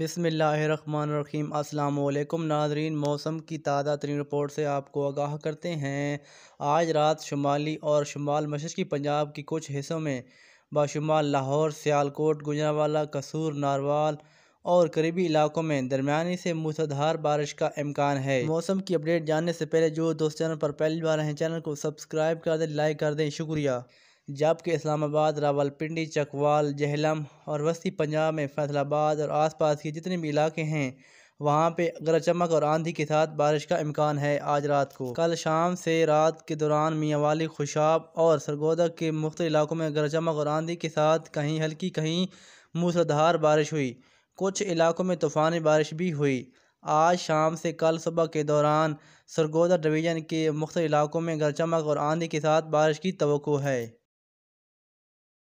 बिसमीम् अल्लाम नाजरीन मौसम की ताज़ा तरीन रिपोर्ट से आपको आगाह करते हैं आज रात शुमाली और शुमाल मशरक़ी पंजाब के कुछ हिस्सों में बाशुमाल लाहौर सियालकोट गुजरावाला कसूर नारवाल और करीबी इलाकों में दरमिया से मूसधार बारिश का इम्कान है मौसम की अपडेट जानने से पहले जो दोस्त चैनल पर पहली बार हैं चैनल को सब्सक्राइब कर दें लाइक कर दें शुक्रिया जबकि इस्लामाबाद रावलपिंडी चकवाल जहलम और वस्ती पंजाब में फैसलाबाद और आसपास के जितने भी इलाके हैं वहाँ पे गरज चमक और आंधी के साथ बारिश का इम्कान है आज रात को कल शाम से रात के दौरान वाली खुशाब और सरगोदा के मुख्त इलाकों में गरज चमक और आंधी के साथ कहीं हल्की कहीं मूसलाधार बारिश हुई कुछ इलाकों में तूफ़ानी बारिश भी हुई आज शाम से कल सुबह के दौरान सरगोदा डिवीज़न के मुख्त इलाकों में गरज चमक और आंधी के साथ बारिश की तो है